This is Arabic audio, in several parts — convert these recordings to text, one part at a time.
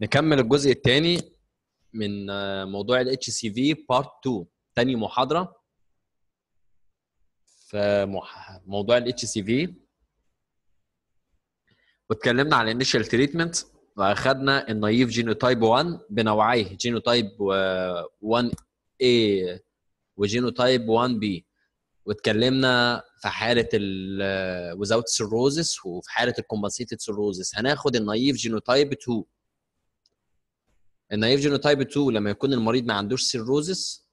نكمل الجزء الثاني من آه، موضوع ال HCV بارت 2 تاني محاضرة في موضوع ال HCV واتكلمنا على الانيشال تريتمنت واخدنا النايف جينوتايب 1 بنوعيه جينوتايب آه، 1 A وجينوتايب 1 B واتكلمنا في حاله ال آه، without cirrhosis وفي حاله الكومبنسيتد cirrhosis هناخد النايف جينوتايب 2 النايف جينوتايب 2 لما يكون المريض ما عندوش سيروزس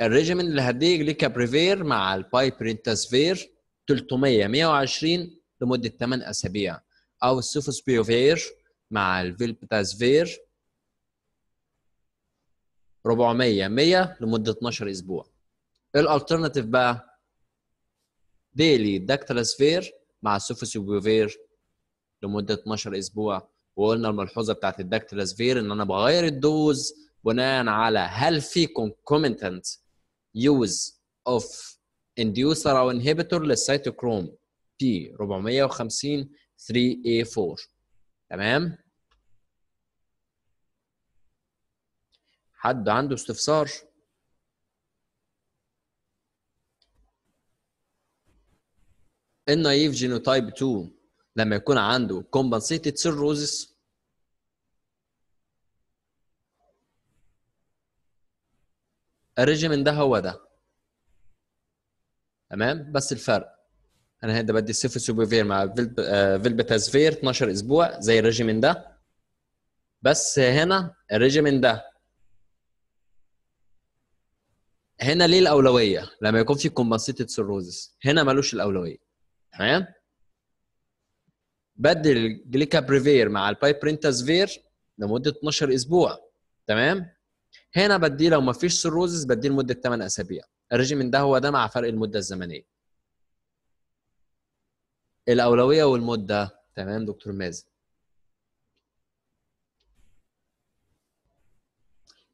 الريجيمين اللي هديك ليكابريفير مع البايبرينتاسفير 300 120 لمده 8 اسابيع او السوفوسبيوفير مع الفيلبتاسفير 400 100 لمده 12 اسبوع الالترناتيف بقى ديلي داكتلاسفير مع السوفوسبيوفير لمده 12 اسبوع وقلنا الملحوظه بتاعت الداكتيلاسفير ان انا بغير الدوز بناء على هل في concomitant use of inducer او inhibitor للسيتوكروم بي 450 3A4 تمام حد عنده استفسار إيه النايف جينوتايب 2 لما يكون عنده compensated cirrhosis الريجيمين ده هو ده تمام بس الفرق انا هنا بدي سيفو سوبيفير مع فيلبتازفير آه، 12 اسبوع زي الريجيمين ده بس هنا الريجيمين ده هنا ليه الاولويه لما يكون في كومبنسيتد سيروزس هنا ملوش الاولويه تمام بدل الجليكابريفير مع البايبرنتازفير لمده 12 اسبوع تمام هنا بديه لو ما فيش سيروزز بديه لمده 8 اسابيع الريجيمين ده هو ده مع فرق المده الزمنيه الاولويه والمده تمام دكتور مازن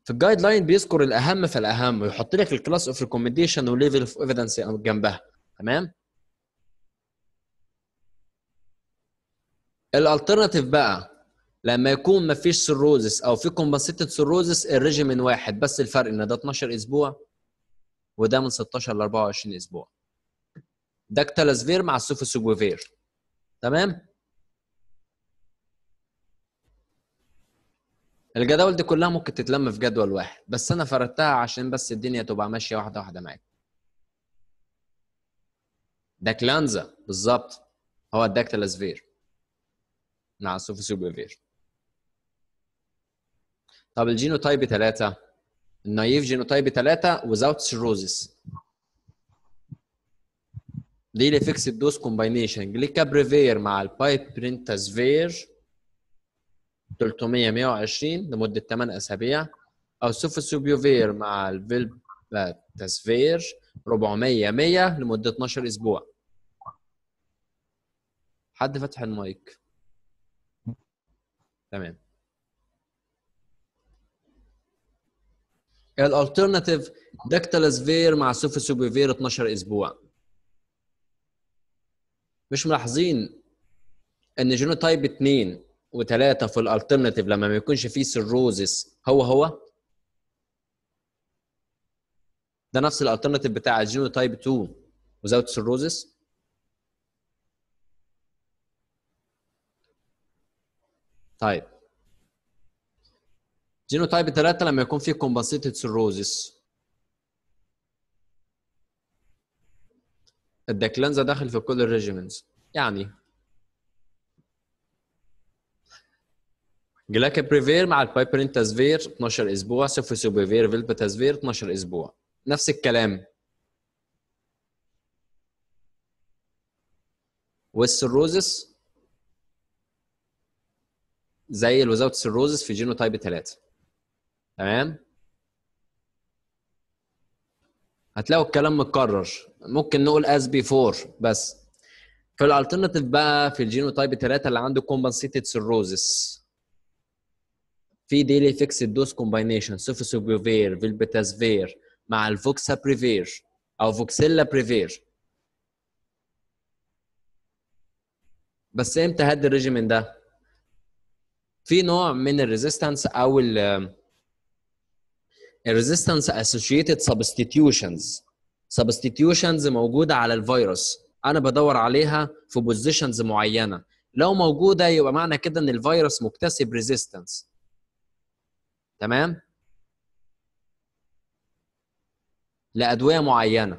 في الجايد لاين بيذكر الاهم فالاهم ويحط لك الكلاس اوف ريكومنديشن وليفل اوف ايفيدنس جنبها تمام الالترناتيف بقى لما يكون مفيش سيروزس او في كومبنسيتد سيروزس الريجيمين واحد بس الفرق ان ده 12 اسبوع وده من 16 ل 24 اسبوع ده كتالازفير مع السوفوسوجوفير تمام الجداول دي كلها ممكن تتلم في جدول واحد بس انا فردتها عشان بس الدنيا تبقى ماشيه واحده واحده معاك ده كلانزا بالظبط هو الداكتلازفير مع السوفوسوبيفير طب الجينو تايب 3 النايف جينو تايب 3 without cirrhosis دي اللي فيكس الدوس كومباينيشن جليكابريفير مع البايب البايبرنتازفير 300 120 لمده 8 اسابيع او سوفوسوبيوفير مع الفيلباتازفير 400 100 لمده 12 اسبوع حد فتح المايك تمام الالترناتيف داكتالازفير مع سوفيسوبيفير 12 اسبوع مش ملاحظين ان جينوتايب 2 و3 في الالترناتيف لما ما يكونش فيه سيروزس هو هو ده نفس الالترناتيف بتاع الجينوتايب 2 وزاوت سيروزس تايب جينوتايب 3 لما يكون فيه كومبنسيتد سيروزس الدكلانزا داخل في كل الريجيمنز يعني بريفير مع البايبرين تازفير 12 اسبوع سوفوسوبيفير فيلبا تازفير 12 اسبوع نفس الكلام والسيروزس زي الوزاوت سيروزس في جينو تايب 3 تمام هتلاقوا الكلام متكرر ممكن نقول بي 4 بس في الالترناتيف بقى في الجينو تايب 3 اللي عنده كومبنسيتد سيروزس في ديلي فيكس دوز كومباينيشن سوفيسوبيوفير فيلبيتازفير مع الفوكسا بريفير او فوكسيلا بريفير بس امتى هاد الريجيمين ده؟ في نوع من الريزيستنس او الريزيستنس اسوشيتد سبستيتيوشنز سبستيتيوشنز موجوده على الفيروس انا بدور عليها في بوزيشنز معينه لو موجوده يبقى معنى كده ان الفيروس مكتسب ريزيستنس تمام لادويه معينه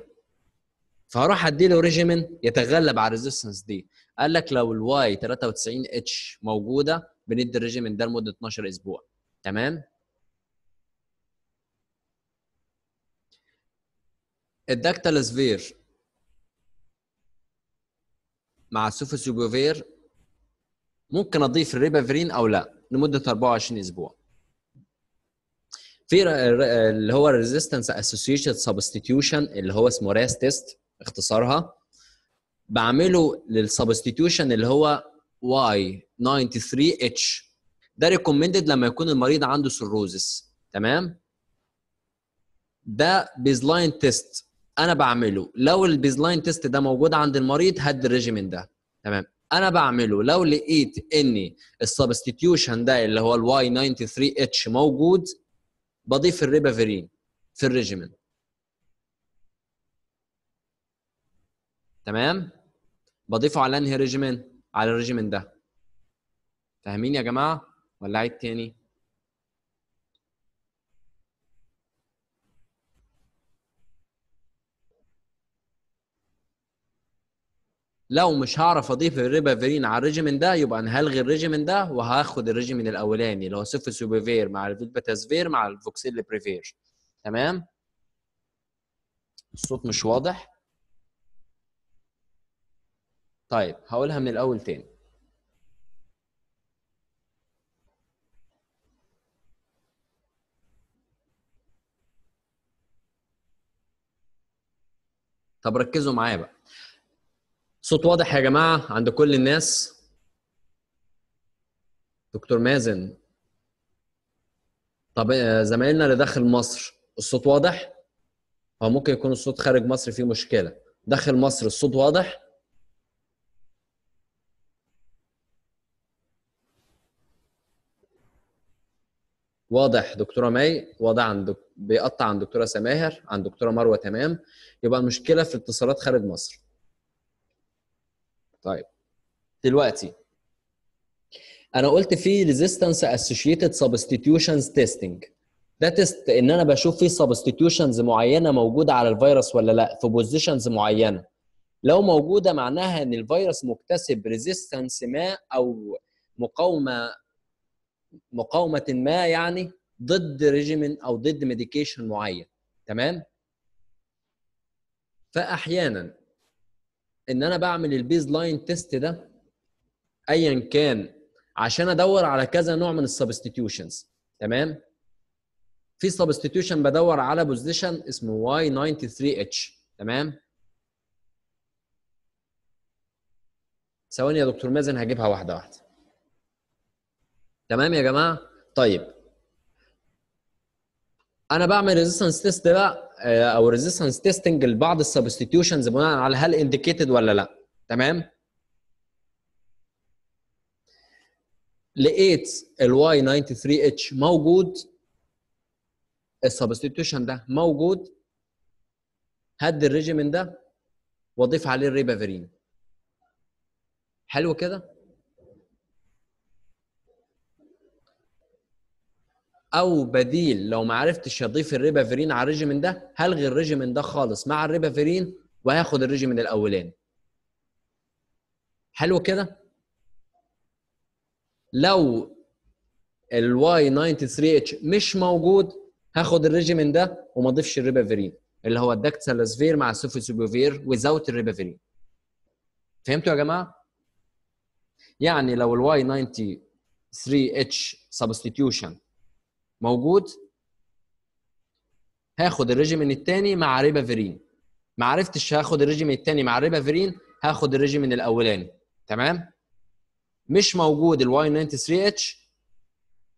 فهروح اديله ريجيمين يتغلب على الريزيستنس دي قال لك لو الواي 93 اتش موجوده بندي الريجيمن ده لمده 12 اسبوع تمام الدكتال سفير مع السوفوسيبوفير ممكن اضيف الريبافرين او لا لمده 24 اسبوع في اللي هو الريزيستنس اسوسيشن سبستيتيوشن اللي هو اسمه ريس تيست اختصارها بعمله للسبستيتيوشن اللي هو واي 93 اتش ده ريكومندد لما يكون المريض عنده سيروزس تمام ده بيزلاين تيست انا بعمله لو البيزلاين تيست ده موجود عند المريض هد الريجيمين ده تمام انا بعمله لو لقيت ان السبستيتيوشن ده اللي هو الواي 93 اتش موجود بضيف الريبافيرين في الريجيمين تمام بضيفه على انهي ريجيمين على الريجيمنت ده فاهمين يا جماعه ولا عيد تاني لو مش هعرف اضيف الريبافيرين على الريجيمن ده يبقى انا هلغي الريجيمن ده وهاخد الريجيمن الاولاني اللي هو سيف سوبيفير مع الفيتباتازفير مع الفوكسيل بريفير تمام الصوت مش واضح طيب هقولها من الاول تاني طب ركزوا معايا بقى صوت واضح يا جماعه عند كل الناس دكتور مازن طب آه، زمايلنا اللي داخل مصر الصوت واضح هو ممكن يكون الصوت خارج مصر فيه مشكله داخل مصر الصوت واضح واضح دكتوره مي واضح عند دك... بيقطع عند دكتوره سماهر عند دكتوره مروه تمام يبقى المشكله في اتصالات خارج مصر طيب دلوقتي انا قلت في ريزيستنس اسوشيتد سبستيتيوشنز تيستنج ده تيست ان انا بشوف في سبستيتيوشنز معينه موجوده على الفيروس ولا لا في بوزيشنز معينه لو موجوده معناها ان الفيروس مكتسب ريزيستنس ما او مقاومه مقاومه ما يعني ضد ريجيمين او ضد ميديكيشن معين تمام فاحيانا ان انا بعمل البيز لاين تيست ده ايا كان عشان ادور على كذا نوع من السبستيتيوشنز تمام في سبستيتيوشن بدور على بوزيشن اسمه واي 93 اتش تمام ثواني يا دكتور مازن هجيبها واحده واحده تمام يا جماعه طيب انا بعمل ريزيستنس تيست بقى آه، او ريزيستنس تيستنج لبعض السبستيتيوشنز بناء على هل انديكيتد ولا لا تمام لقيت الواي 93 اتش موجود السبستيتيوشن ده موجود هد الريجيمن ده واضيف عليه الريبافيرين حلو كده او بديل لو ما عرفتش اضيف الريبافيرين على الريجيمين ده هلغي الريجيمين ده خالص مع الريبافيرين وهاخد الريجيمين الاولاني حلو كده لو الواي 93 اتش مش موجود هاخد الريجيمين ده وما اضيفش الريبافيرين اللي هو الدكتسلازفير مع السوفيسوبوفير ويزاوت الريبافيرين فهمتوا يا جماعه يعني لو الواي 93 اتش سبستيتيوشن موجود هاخد الريجيمين الثاني مع ريبافيرين ما عرفتش هاخد الريجيمين الثاني مع ريبافيرين هاخد الريجيمين الاولاني تمام مش موجود الواي 93 اتش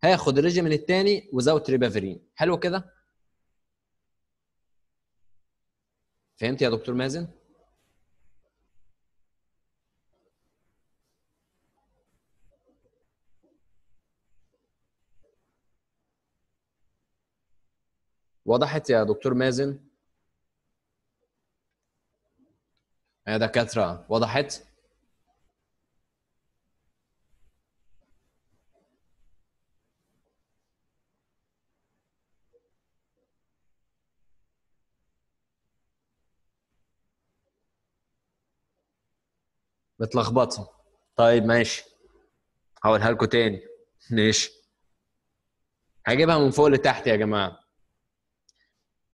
هاخد الريجيمين الثاني وزاوت ريبافيرين حلو كده فهمت يا دكتور مازن وضحت يا دكتور مازن يا دكاترة وضحت؟ متلخبطة طيب ماشي هقولها لكم تاني ماشي هجيبها من فوق لتحت يا جماعة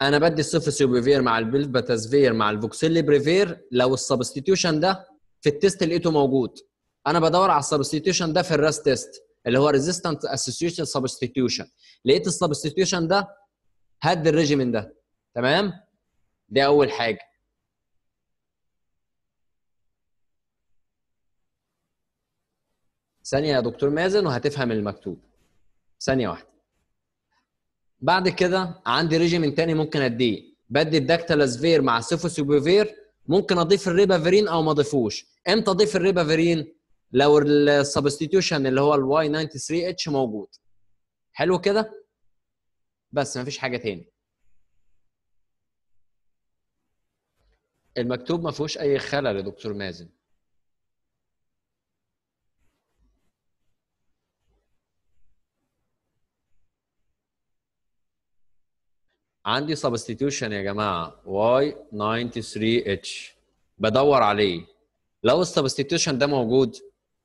انا بدي صفر سوبيفير مع البلبتازفير مع الفوكسيلي بريفير لو السبستيتيوشن ده في التيست لقيته موجود انا بدور على السبستيتيوشن ده في الراس تيست اللي هو ريزيستنت اسوسيشن سبستيتيوشن لقيت السبستيتيوشن ده هد الريجيمين ده تمام دي اول حاجه ثانيه يا دكتور مازن وهتفهم المكتوب ثانيه واحده بعد كده عندي ريجيمين تاني ممكن اديه بدي الدكتالازفير مع سيفوسيبوفير ممكن اضيف الريبافيرين او ما اضيفوش امتى اضيف الريبافيرين لو السبستيتيوشن اللي هو الواي 93 اتش موجود حلو كده بس مفيش حاجه تاني المكتوب ما فيهوش اي خلل يا دكتور مازن عندي سبستيتيوشن يا جماعه واي 93 اتش بدور عليه لو السبستيتيوشن ده موجود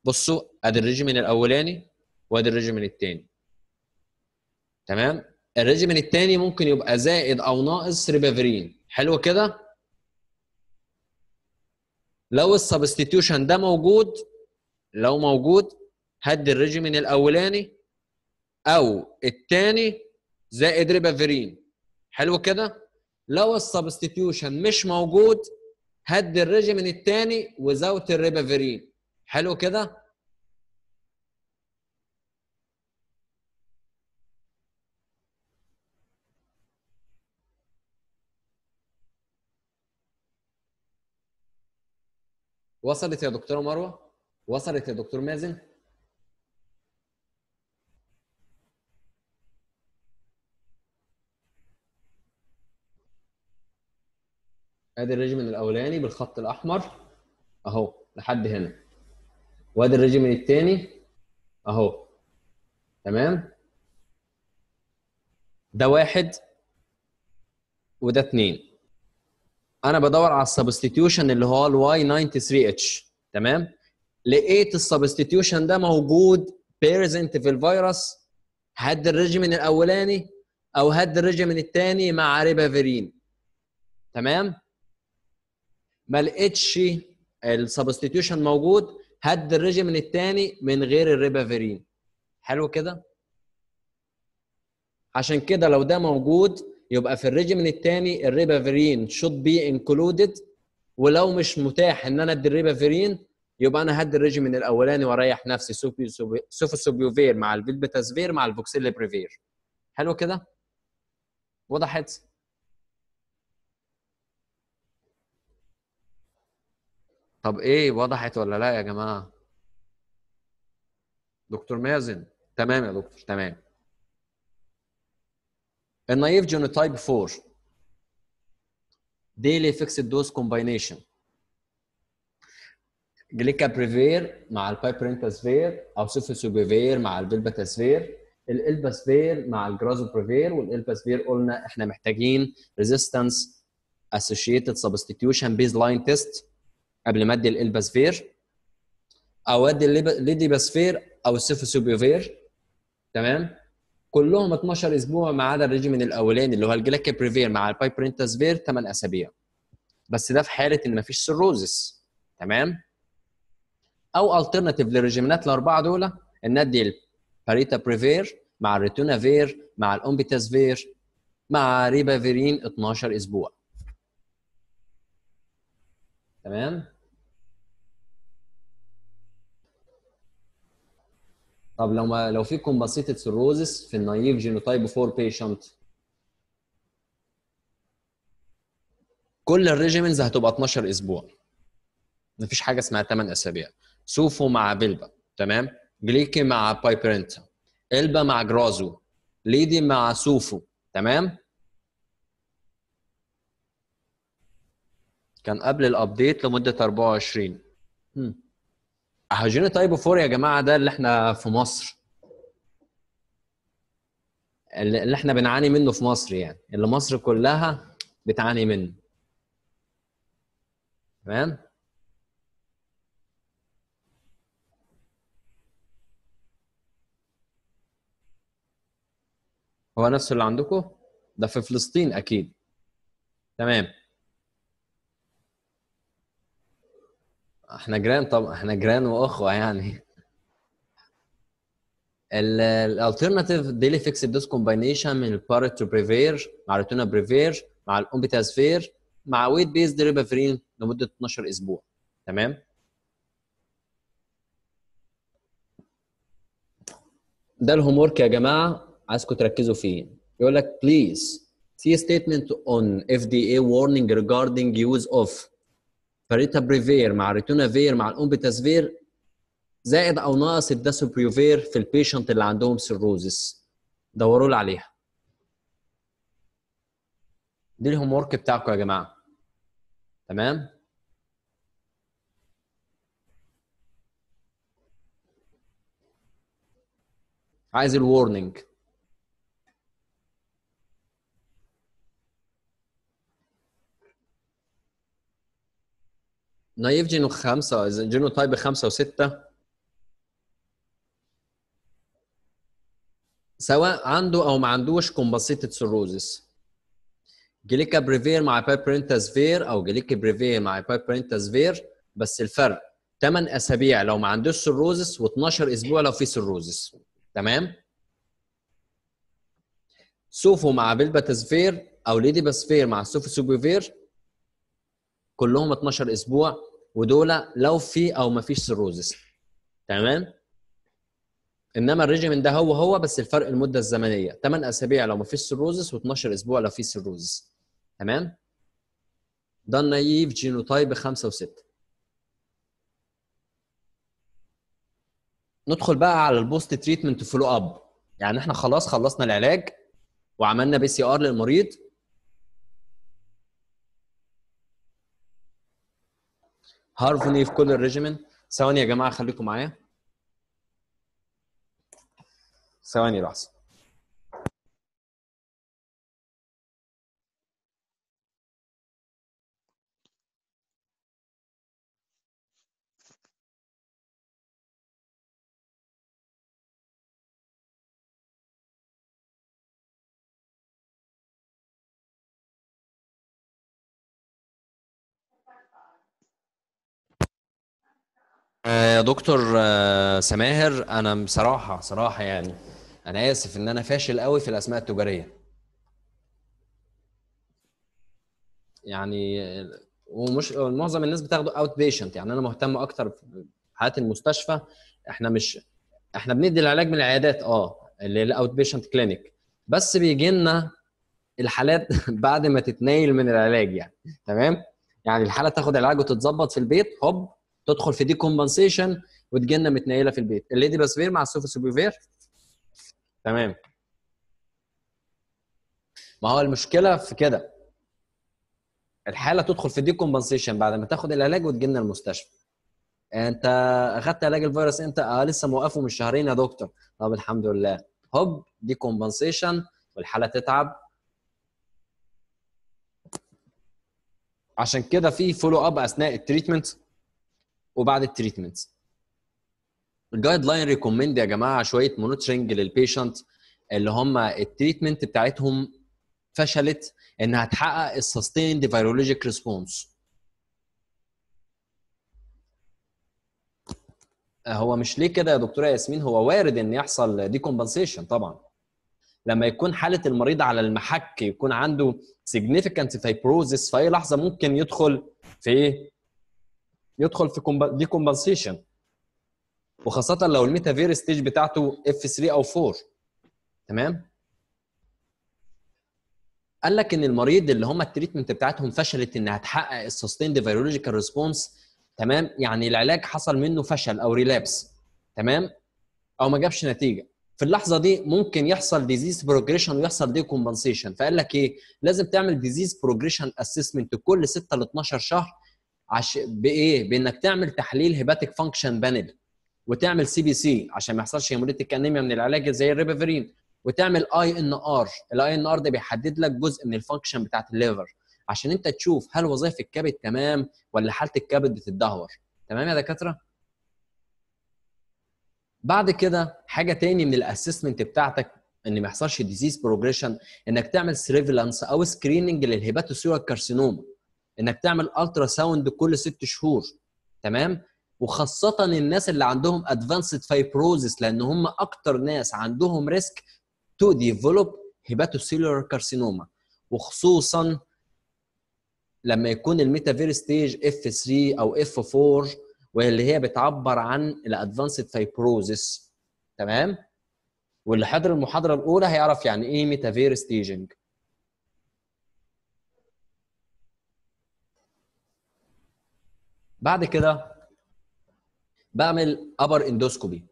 بصوا ادي الريجيمين الاولاني وادي الريجيمين الثاني تمام الريجيمين الثاني ممكن يبقى زائد او ناقص ريبافرين حلو كده لو السبستيتيوشن ده موجود لو موجود هدي الريجيمين الاولاني او الثاني زائد ريبافرين حلو كده لو السبستيتيوشن مش موجود هد الريجيمين الثاني وزوت الريبافيرين حلو كده وصلت يا دكتوره مروه وصلت يا دكتور مازن ادي الريجمن الاولاني بالخط الاحمر اهو لحد هنا وادي الريجمن الثاني اهو تمام ده واحد وده اثنين انا بدور على السبستيتيوشن اللي هو الواي 93 اتش تمام لقيت السبستيتيوشن ده موجود بيرزنت في الفيروس هاد الريجمن الاولاني او هاد الريجمن الثاني مع ريبافيرين تمام ما لقيتش السبستيتيوشن موجود هد الريجيمين الثاني من غير الريبافيرين حلو كده عشان كده لو ده موجود يبقى في الريجيمين الثاني الريبافيرين شود بي انكلودد ولو مش متاح ان انا ادي الريبافيرين يبقى انا هدي الريجيمين الاولاني واريح نفسي سوفوسوبيوفير مع الفيلبتازفير مع بريفير حلو كده وضحت طب ايه وضحت ولا لا يا جماعه دكتور مازن تمام يا دكتور تمام النايف جينوتايب 4 ديلي فيكسد دوز كومباينيشن جليكابريفير مع البايبرينتاسفير او سيفيسوبيفير مع الفيلباتاسفير الالباسفير مع الجرازوبريفير والالباسفير قلنا احنا محتاجين ريزيستنس اسوشيتد سبستيتيوشن بيز لاين تيست قبل ما ادي الالباسفير او ادي الليديباسفير او السيفوسوبيوفير تمام كلهم 12 اسبوع ما عدا الريجيمين الاولاني اللي هو بريفير مع البايبرينتاسفير 8 اسابيع بس ده في حاله ان مفيش سيروزس تمام او الترناتيف للريجيمينات الاربعه دول ان ادي الباريتا بريفير مع الريتونافير مع الاومبيتاسفير مع ريبافيرين 12 اسبوع تمام طب لو ما لو في كومباسيتد سيروزس في النايف جينوتايب 4 بيشنت كل الريجيمنز هتبقى 12 اسبوع مفيش حاجه اسمها 8 اسابيع سوفو مع بلبا تمام جليكي مع بايبرنتا البا مع جرازو ليدي مع سوفو تمام كان قبل الابديت لمده 24 هجيني تايب 4 يا جماعه ده اللي احنا في مصر اللي احنا بنعاني منه في مصر يعني اللي مصر كلها بتعاني منه تمام هو نفس اللي عندكم ده في فلسطين اكيد تمام احنا جيران طب احنا جيران واخوه يعني الالترناتيف ديلي فيكس دوز كومباينيشن من البارت تو بريفير مع ريتونا بريفير مع الاومبيتازفير مع ويت بيز ديليبافرين لمده 12 اسبوع تمام ده الهوم ورك يا جماعه عايزكم تركزوا فيه يقول لك بليز سي ستيتمنت اون اف دي اي warning regarding use of بريفير مع ريتونافير مع فير زائد أو ناقص بريفير في البيشنت اللي عندهم سيروزس دوروا لي عليها دي الهوم ورك بتاعكم يا جماعة تمام عايز الورنينج نايف جينو خمسة إذا جينو تايب خمسة وستة سواء عنده أو ما عندوش كومبنسيتد سيروزس جليكا بريفير مع بابرينتاز فير أو جليكا بريفير مع بابرينتاز فير بس الفرق 8 أسابيع لو ما عندوش سيروزس و12 أسبوع لو في سيروزس تمام؟ سوفو مع فيلباتازفير او ليدي باسفير مع سوفو سوبيفير كلهم 12 اسبوع ودول لو في او ما فيش سيروزس تمام انما الريجيمين ده هو هو بس الفرق المده الزمنيه 8 اسابيع لو ما فيش سيروزس و12 اسبوع لو في سيروزس تمام ده النايف جينوتايب 5 و6 ندخل بقى على البوست تريتمنت فولو اب يعني احنا خلاص خلصنا العلاج وعملنا بي سي ار للمريض هارفوني في كل الريجيمن ثواني يا جماعه خليكم معايا ثواني لحظه يا آه، دكتور آه، سماهر انا بصراحه صراحه يعني انا اسف ان انا فاشل قوي في الاسماء التجاريه يعني ومش معظم الناس بتاخده اوت بيشنت يعني انا مهتم اكتر بحالات المستشفى احنا مش احنا بندي العلاج من العيادات اه اللي هي الاوت بيشنت كلينيك بس بيجي لنا الحالات بعد ما تتنايل من العلاج يعني تمام يعني الحاله تاخد علاج وتتظبط في البيت هوب تدخل في دي كومبنسيشن وتجينا متنيله في البيت الليدي باسفير مع السوفو سوبيفير تمام ما هو المشكله في كده الحاله تدخل في دي كومبنسيشن بعد ما تاخد العلاج وتجينا المستشفى انت اخدت علاج الفيروس امتى؟ اه لسه موقفه من شهرين يا دكتور طب الحمد لله هوب دي كومبنسيشن والحاله تتعب عشان كده في فولو اب اثناء التريتمنت وبعد التريتمنت الجايد لاين ريكومند يا جماعه شويه مونيتورنج للبيشنت اللي هم التريتمنت بتاعتهم فشلت انها تحقق السستيند فيرولوجيك ريسبونس هو مش ليه كده يا دكتوره ياسمين هو وارد ان يحصل ديكومبنسيشن طبعا لما يكون حاله المريض على المحك يكون عنده سيجنيفيكانت fibrosis في اي لحظه ممكن يدخل في ايه يدخل في دي كومبنسيشن وخاصه لو الميتافير ستيج بتاعته اف 3 او 4 تمام قال لك ان المريض اللي هم التريتمنت بتاعتهم فشلت انها تحقق السستيند فيرولوجيكال ريسبونس تمام يعني العلاج حصل منه فشل او ريلابس تمام او ما جابش نتيجه في اللحظه دي ممكن يحصل ديزيز بروجريشن ويحصل دي كومبنسيشن فقال لك ايه لازم تعمل ديزيز بروجريشن اسسمنت كل 6 ل 12 شهر عش... بايه؟ بانك تعمل تحليل هيباتيك فانكشن بانل وتعمل سي بي سي عشان ما يحصلش هيموليتيك انيميا من العلاج زي الريبيفرين وتعمل اي ان ار الاي ان ار ده بيحدد لك جزء من الفانكشن بتاعت الليفر عشان انت تشوف هل وظائف الكبد تمام ولا حاله الكبد بتتدهور تمام يا دكاتره بعد كده حاجه تاني من الاسسمنت بتاعتك ان ما يحصلش ديزيز بروجريشن انك تعمل سيرفيلانس او سكريننج للهيباتوسيرال كارسينوما انك تعمل الترا ساوند كل ست شهور تمام وخاصة الناس اللي عندهم ادفانسد فايبروزس لان هم اكتر ناس عندهم ريسك تو ديفلوب هيباتوسيلولار كارسينوما وخصوصا لما يكون الميتافير ستيج اف 3 او اف 4 واللي هي بتعبر عن الادفانسد فايبروزس تمام واللي حضر المحاضره الاولى هيعرف يعني ايه ميتافير ستيجنج بعد كده بعمل ابر اندوسكوبي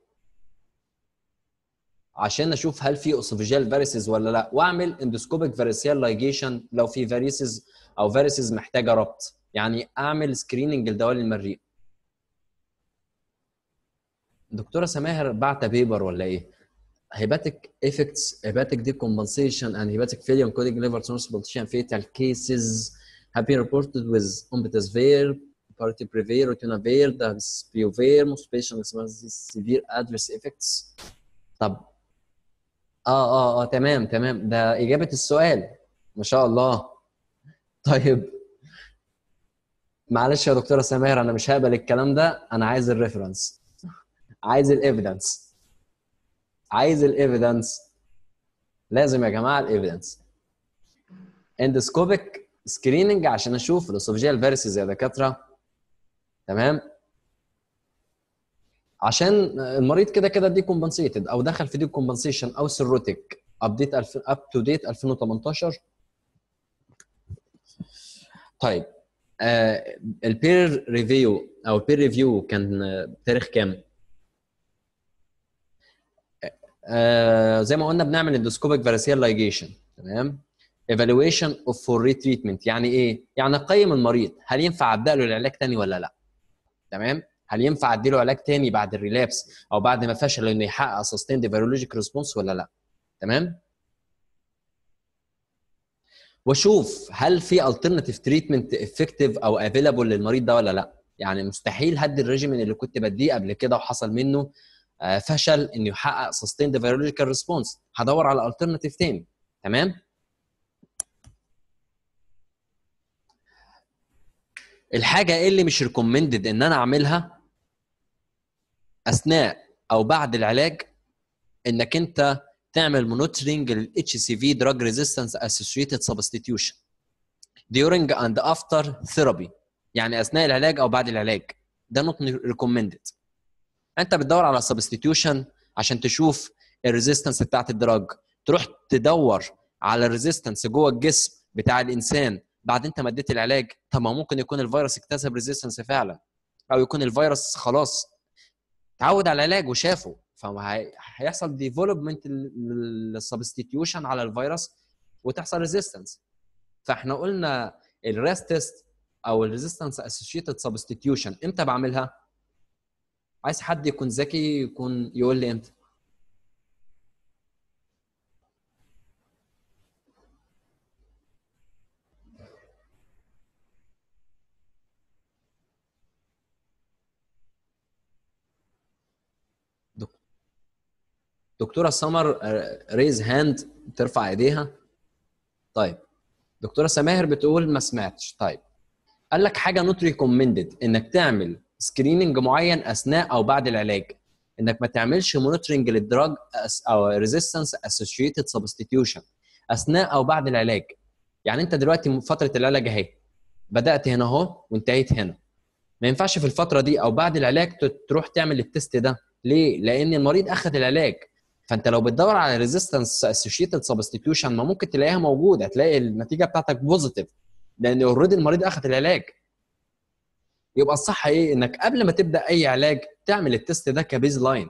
عشان اشوف هل في اوسوفيجيال فاريسز ولا لا واعمل اندوسكوبيك فاريسيال لايجيشن لو في فاريسز او فاريسز محتاجه ربط يعني اعمل سكريننج لدوال المريء دكتوره سماهر بعت بيبر ولا ايه هيباتيك افكتس هيباتيك دي كومبنسيشن اند هيباتيك فيليون كودينج ليفر ترانسبلانتيشن فيتال كيسز هابي ريبورتد ويز with partiprever, das piovermos, severe adverse effects طب اه اه اه تمام تمام ده اجابه السؤال ما شاء الله طيب معلش يا دكتوره سماهر انا مش هقبل الكلام ده انا عايز الريفرنس عايز الايفيدنس عايز الايفيدنس لازم يا جماعه الايفيدنس اندوسكوبيك سكريننج عشان اشوف الاسوفجيال فيرسز يا دكاتره تمام عشان المريض كده كده دي كومبنسيتد او دخل في دي كومبنسيشن او سيروتيك ابديت اب تو ديت 2018 طيب آه البير ريفيو او البير ريفيو كان تاريخ كام؟ آه زي ما قلنا بنعمل اندوسكوبيك فارسيال لايجيشن تمام ايفالويشن اوف فور ريتريتمنت يعني ايه؟ يعني قيم المريض هل ينفع ابدا له العلاج تاني ولا لا؟ تمام هل ينفع اديله علاج تاني بعد الريلابس او بعد ما فشل انه يحقق سستيند فيرولوجيك ريسبونس ولا لا تمام واشوف هل في الترناتيف تريتمنت افكتيف او افيلابل للمريض ده ولا لا يعني مستحيل هدي الريجيمين اللي كنت بديه قبل كده وحصل منه آه، فشل انه يحقق سستيند فيرولوجيكال ريسبونس هدور على الترناتيف تاني تمام الحاجه ايه اللي مش ريكومندد ان انا اعملها اثناء او بعد العلاج انك انت تعمل مونيتورنج للاتش سي في دراج ريزيستنس اسوشيتد سبستيتيوشن during and after therapy يعني اثناء العلاج او بعد العلاج ده نوت ريكومندد انت بتدور على سبستيتيوشن عشان تشوف الريزيستنس بتاعت الدراج تروح تدور على الريزيستنس جوه الجسم بتاع الانسان بعد انت ما اديت العلاج طب ما ممكن يكون الفيروس اكتسب ريزيستنس فعلا او يكون الفيروس خلاص اتعود على العلاج وشافه فهيحصل ديفلوبمنت للسبستيتيوشن على الفيروس وتحصل ريزيستنس فاحنا قلنا الريست تيست او الريزيستنس اسوشيتد سبستيتيوشن امتى بعملها؟ عايز حد يكون ذكي يكون يقول لي امتى دكتوره سمر ريز آه، هاند ترفع ايديها طيب دكتوره سماهر بتقول ما سمعتش طيب قال لك حاجه نوت ريكومندد انك تعمل سكريننج معين اثناء او بعد العلاج انك ما تعملش مونيتورنج للدراج او ريزيستنس اسوشيتد سبستيتيوشن اثناء او بعد العلاج يعني انت دلوقتي فتره العلاج اهي بدات هنا اهو وانتهيت هنا ما ينفعش في الفتره دي او بعد العلاج تروح تعمل التست ده ليه لان المريض اخذ العلاج فانت لو بتدور على ريزيستنس اسوشيتد سبستيتيوشن ما ممكن تلاقيها موجوده هتلاقي النتيجه بتاعتك بوزيتيف لان اوريدي المريض اخد العلاج يبقى الصح ايه انك قبل ما تبدا اي علاج تعمل التست ده كبيز لاين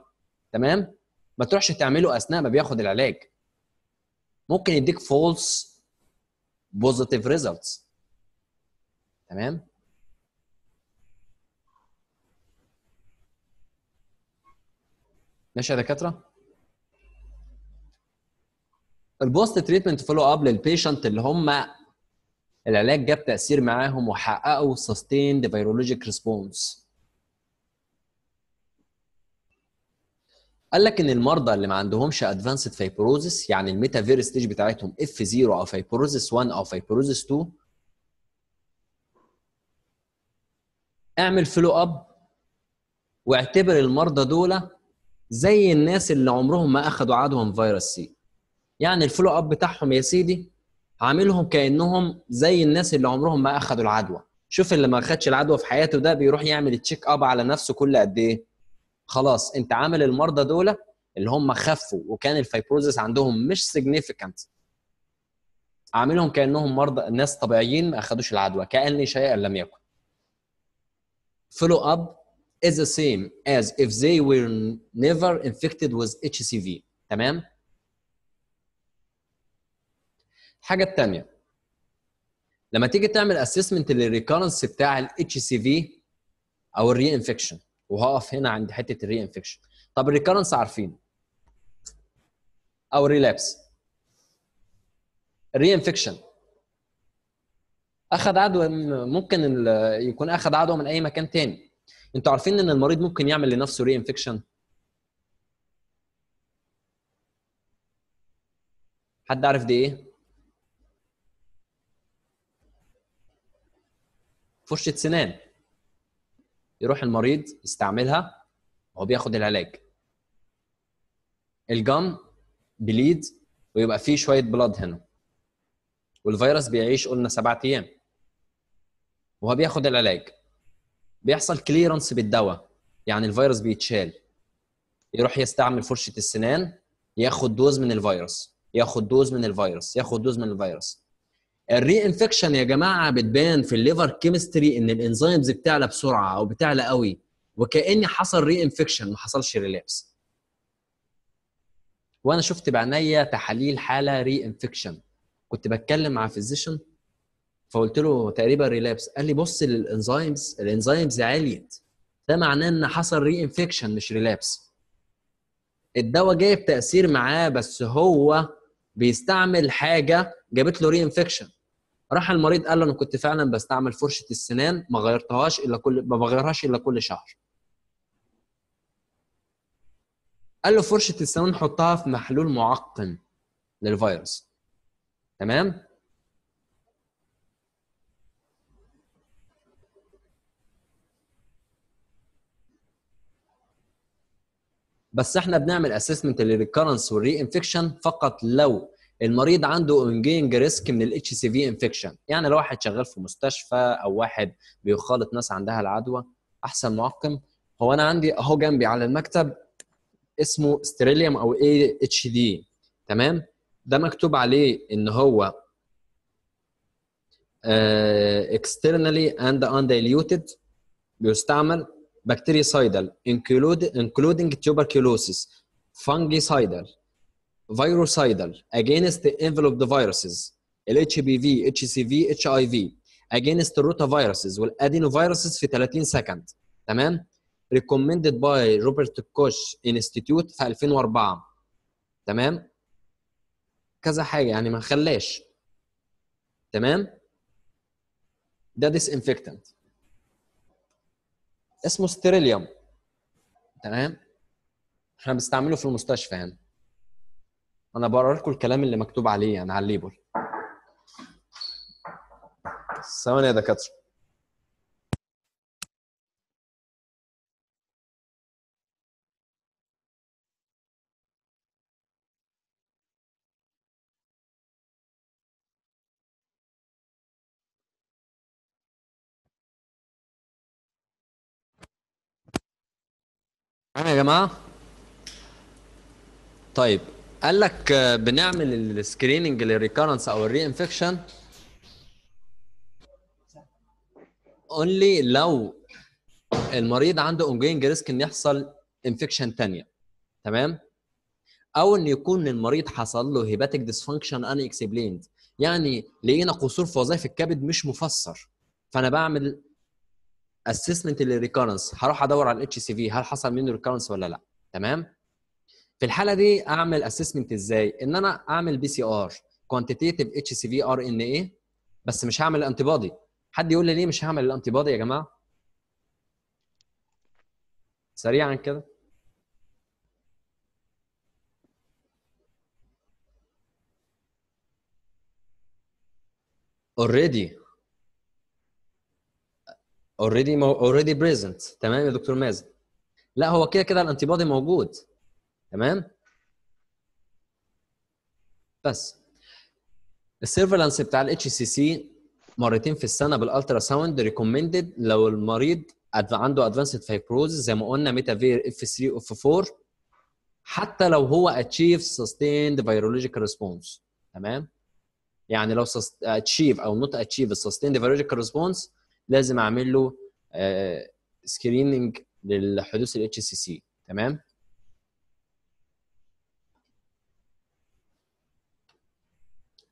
تمام ما تروحش تعمله اثناء ما بياخد العلاج ممكن يديك فولس بوزيتيف ريزلتس تمام ماشي يا دكاتره البوست تريتمنت فولو اب للبيشنت اللي هم العلاج جاب تاثير معاهم وحققوا سستيند فيرولوجيك ريسبونس قال لك ان المرضى اللي ما عندهمش ادفانسد فيبروزس يعني الميتافير ستيج بتاعتهم اف 0 او فيبروزس 1 او فيبروزس 2 اعمل فولو اب واعتبر المرضى دول زي الناس اللي عمرهم ما اخدوا عدوى من فيروس سي يعني الفولو اب بتاعهم يا سيدي عاملهم كانهم زي الناس اللي عمرهم ما اخذوا العدوى شوف اللي ما خدش العدوى في حياته ده بيروح يعمل تشيك اب على نفسه كل قد ايه خلاص انت عامل المرضى دول اللي هم خفوا وكان الفايبروزس عندهم مش سيجنيفيكانت عاملهم كانهم مرضى ناس طبيعيين ما اخذوش العدوى كان شيئا لم يكن فولو اب is the same as if they were never infected with HCV تمام الحاجه الثانيه لما تيجي تعمل اسسمنت للريكرنس بتاع الاتش سي في او الري انفكشن وهقف هنا عند حته الري انفكشن طب الريكرنس عارفين او الريلابس الري انفكشن اخذ عدوى ممكن يكون اخذ عدوى من اي مكان تاني انتوا عارفين ان المريض ممكن يعمل لنفسه ري انفكشن حد عارف دي ايه فرشه سنان يروح المريض يستعملها وهو بياخد العلاج الجم بليد ويبقى فيه شويه بلاد هنا والفيروس بيعيش قلنا سبعة ايام وهو بياخد العلاج بيحصل كليرنس بالدواء يعني الفيروس بيتشال يروح يستعمل فرشه السنان ياخد دوز من الفيروس ياخد دوز من الفيروس ياخد دوز من الفيروس الري انفكشن يا جماعه بتبان في الليفر كيمستري ان الانزيمز بتعلى بسرعه او بتعلى قوي وكان حصل ري انفكشن ما حصلش ريلابس وانا شفت بعينيا تحاليل حاله ري انفكشن كنت بتكلم مع فيزيشن فقلت له تقريبا ريلابس قال لي بص للانزيمز الانزيمز عليت ده معناه ان حصل ري انفكشن مش ريلابس الدواء جايب تاثير معاه بس هو بيستعمل حاجه جابت له ري انفكشن راح المريض قال له انا كنت فعلا بستعمل فرشه السنان ما غيرتهاش الا كل ما بغيرهاش الا كل شهر قال له فرشه السنان حطها في محلول معقم للفيروس تمام بس احنا بنعمل اسسمنت للريكرنس والري انفكشن فقط لو المريض عنده اونجينج ريسك من الاتش سي في انفكشن يعني لو واحد شغال في مستشفى او واحد بيخالط ناس عندها العدوى احسن معقم هو انا عندي اهو جنبي على المكتب اسمه ستريليوم او اي اتش دي تمام ده مكتوب عليه ان هو اند آه، اند undiluted بيستعمل انكلودنج including فانجي سايدل virucidal against enveloped viruses ال HBV, HCV, HIV against rotaviruses والادينوفيروسز في 30 سكند تمام recommended by روبرت كوش انستيتيوت في 2004 تمام كذا حاجه يعني ما خلاش تمام ده disinfectant اسمه ستيريليوم تمام احنا بنستعمله في المستشفى يعني انا بقرا لكم الكلام اللي مكتوب عليه يعني على الليبل ثواني يا دكاتره يا جماعه طيب قال لك آه، بنعمل السكريننج للريكارنس او الري انفكشن اونلي لو المريض عنده اونجوينج ريسك ان يحصل انفكشن ثانيه تمام او ان يكون المريض حصل له هيباتيك ديسفانكشن ان اكسبليند يعني لقينا قصور في وظائف الكبد مش مفسر فانا بعمل اسسمنت للريكارنس هروح ادور على الاتش سي في هل حصل منه ريكارنس ولا لا تمام في الحاله دي اعمل اسسمنت ازاي ان انا اعمل بي سي ار كوانتيتيف اتش سي في ار ان اي بس مش هعمل الانتي بادي. حد يقول لي ليه مش هعمل الانتي بادي يا جماعه سريعا كده اوريدي اوريدي اوريدي بريزنت تمام يا دكتور مازن لا هو كده كده الانتي بادي موجود تمام بس السيرفلانس بتاع الاتش سي سي مرتين في السنه بالالترا ساوند ريكومندد لو المريض عنده ادفانسد فايبروز زي ما قلنا ميتافير اف 3 اف 4 حتى لو هو اتشيف سستيند فيرولوجيكال ريسبونس تمام يعني لو اتشيف او نوت اتشيف السستيند فيرولوجيكال ريسبونس لازم اعمل له سكريننج آه، للحدوث الاتش سي سي تمام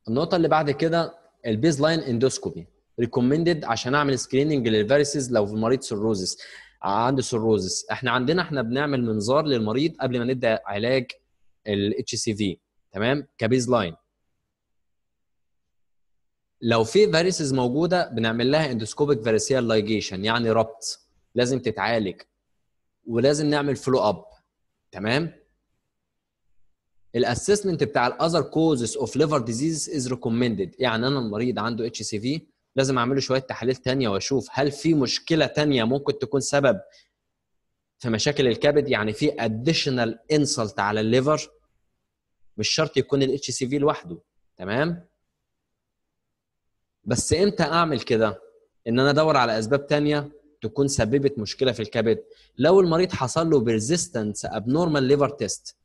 النقطه اللي بعد كده البيز لاين اندوسكوبي ريكومندد عشان اعمل سكريننج للفيريسز لو المريض سيروزس عنده سيروزس احنا عندنا احنا بنعمل منظار للمريض قبل ما نبدا علاج الاتش سي في تمام كبيز لاين لو في فاريسز موجوده بنعمل لها اندوسكوبيك فاريسيال لايجيشن يعني ربط لازم تتعالج ولازم نعمل فلو اب تمام الاسسمنت بتاع الاذر كوزز اوف ليفر ديزيز از ريكومندد يعني انا المريض عنده اتش سي في لازم اعمل له شويه تحاليل تانية واشوف هل في مشكله تانية ممكن تكون سبب في مشاكل الكبد يعني في اديشنال انسلت على الليفر مش شرط يكون الاتش سي في لوحده تمام بس امتى اعمل كده ان انا ادور على اسباب تانية تكون سببت مشكله في الكبد لو المريض حصل له بيرزيستنس ابنورمال ليفر تيست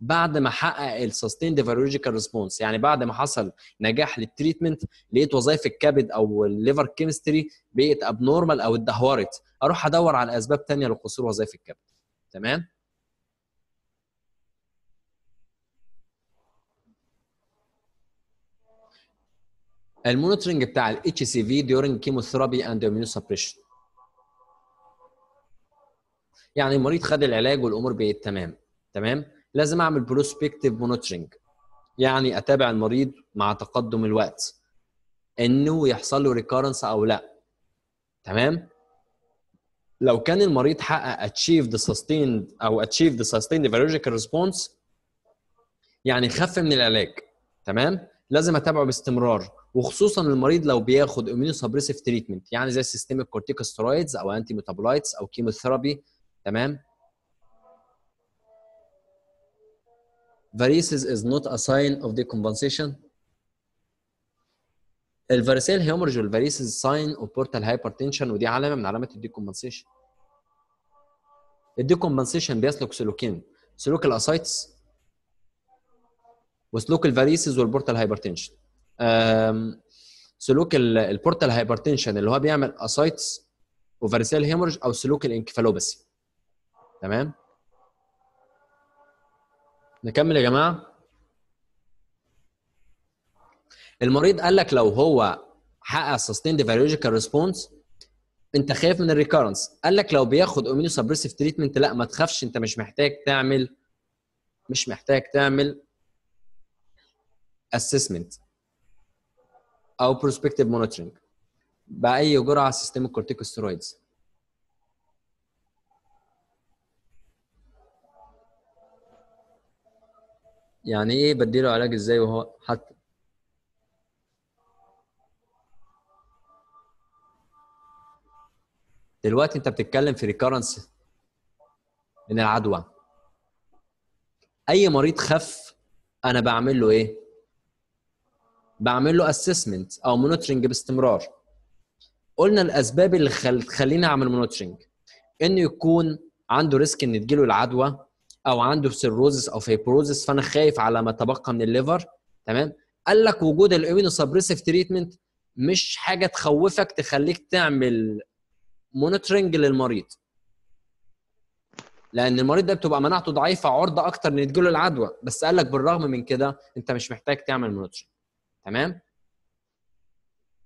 بعد ما حقق السستين ديفيرولوجيكال ريسبونس يعني بعد ما حصل نجاح للتريتمنت لقيت وظائف الكبد او الليفر كيمستري بقت ابنورمال او اتدهورت اروح ادور على اسباب تانية لقصور وظائف الكبد تمام المونيتورنج بتاع الاتش سي في ديورنج كيموثيرابي اند اميون سبريشن يعني المريض خد العلاج والامور بقت تمام تمام لازم اعمل بروسبكتيف مونيتورنج يعني اتابع المريض مع تقدم الوقت انه يحصل له ريكارنس او لا تمام لو كان المريض حقق achieved sustained او achieved sustained virological response يعني خف من العلاج تمام لازم اتابعه باستمرار وخصوصا المريض لو بياخد امينو سبريسيف تريتمنت يعني زي سيستميك كورتيكوسترويدز او انتي ميتابولايتس او كيموثيرابي تمام varices is not a sign of decompensation الفاريسيل هيمورج والفاريسز ساين اوف بورتال هايبرتنشن ودي علامه من علامات الديكومبنسيشن الديكومبنسيشن بيسلك سلوكين سلوك الاسايتس وسلوك الفاريسز والبورتال هايبرتنشن سلوك البورتال هايبرتنشن اللي هو بيعمل اسايتس وفاريسيل هيمورج او سلوك الانكفالوباسي تمام نكمل يا جماعه المريض قال لك لو هو حقق سستيند فيرولوجيكال ريسبونس انت خايف من الريكارنس قال لك لو بياخد امينو سبريسيف تريتمنت لا ما تخافش انت مش محتاج تعمل مش محتاج تعمل اسسمنت او بروسبكتيف monitoring باي جرعه سيستم الكورتيكوسترويدز يعني ايه بديله علاج ازاي وهو حتى دلوقتي انت بتتكلم في ريكارنس من العدوى اي مريض خف انا بعمل له ايه بعمل له اسسمنت او مونيتورنج باستمرار قلنا الاسباب اللي خل... تخليني اعمل مونيتورنج انه يكون عنده ريسك ان تجيله العدوى او عنده سيروزس او فيبروزس فانا خايف على ما تبقى من الليفر تمام قال لك وجود الايمينو سبريسيف تريتمنت مش حاجه تخوفك تخليك تعمل مونيتورنج للمريض لان المريض ده بتبقى مناعته ضعيفه عرضه اكتر ان تجيله العدوى بس قال لك بالرغم من كده انت مش محتاج تعمل مونيتورنج تمام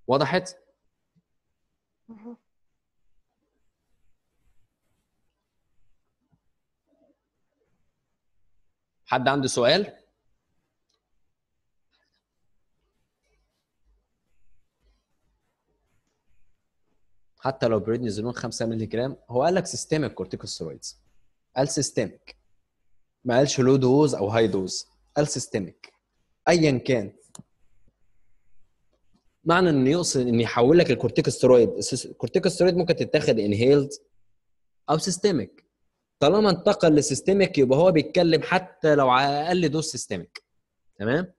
وضحت حد عنده سؤال؟ حتى لو بريدنيزولون 5 مللي جرام هو قال لك سيستميك كورتيكوسترويدز قال سيستميك ما قالش لو دوز او هاي دوز قال سيستميك ايا كان معنى انه يقصد ان يحول لك الكورتيكوسترويد الكورتيكوسترويد ممكن تتاخد انهيلد او سيستميك طالما انتقل لسيستميك يبقى هو بيتكلم حتى لو على اقل دوز سيستميك تمام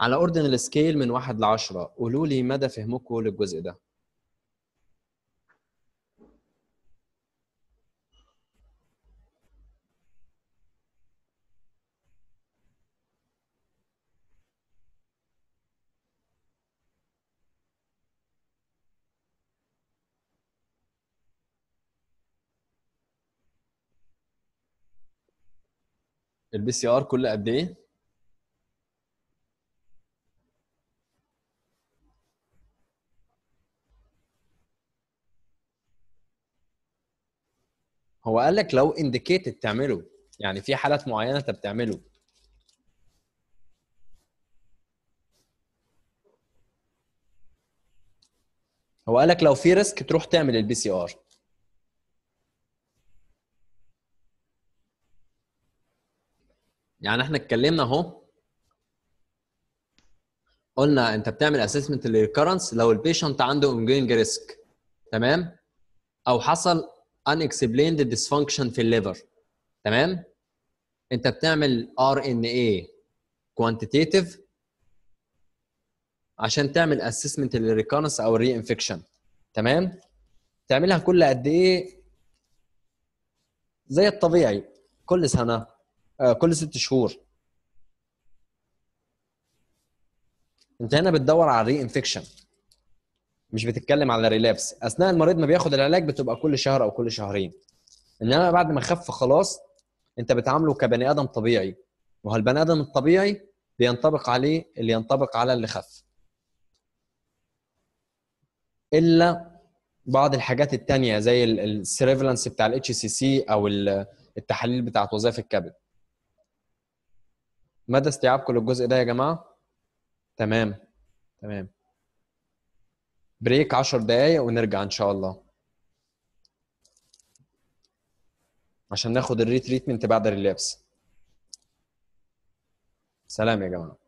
على اوردينال سكيل من واحد ل 10 قولوا لي مدى فهمكم للجزء ده البي سي ار كل قد ايه؟ هو قال لك لو انديكيتد تعمله يعني في حالات معينه انت بتعمله هو قال لك لو في ريسك تروح تعمل البي سي ار يعني احنا اتكلمنا اهو قلنا انت بتعمل اسسمنت للريكرنس لو البيشنت عنده اونجوينج ريسك تمام او حصل ان اكسبليند ديسفانكشن في الليفر تمام انت بتعمل ار ان اي كوانتيتيف عشان تعمل اسسمنت للريكرنس او الري انفكشن تمام تعملها كل قد ايه زي الطبيعي كل سنه آه، كل ست شهور انت هنا بتدور على ري انفكشن مش بتتكلم على ريلابس اثناء المريض ما بياخد العلاج بتبقى كل شهر او كل شهرين انما بعد ما خف خلاص انت بتعامله كبني ادم طبيعي وهالبني ادم الطبيعي بينطبق عليه اللي ينطبق على اللي خف الا بعض الحاجات التانية زي السيرفلانس بتاع الاتش سي سي او التحاليل بتاعت وظائف الكبد مدى استيعابكم للجزء ده يا جماعه تمام تمام بريك 10 دقايق ونرجع ان شاء الله عشان ناخد الريتريتمنت بعد الريلابس سلام يا جماعه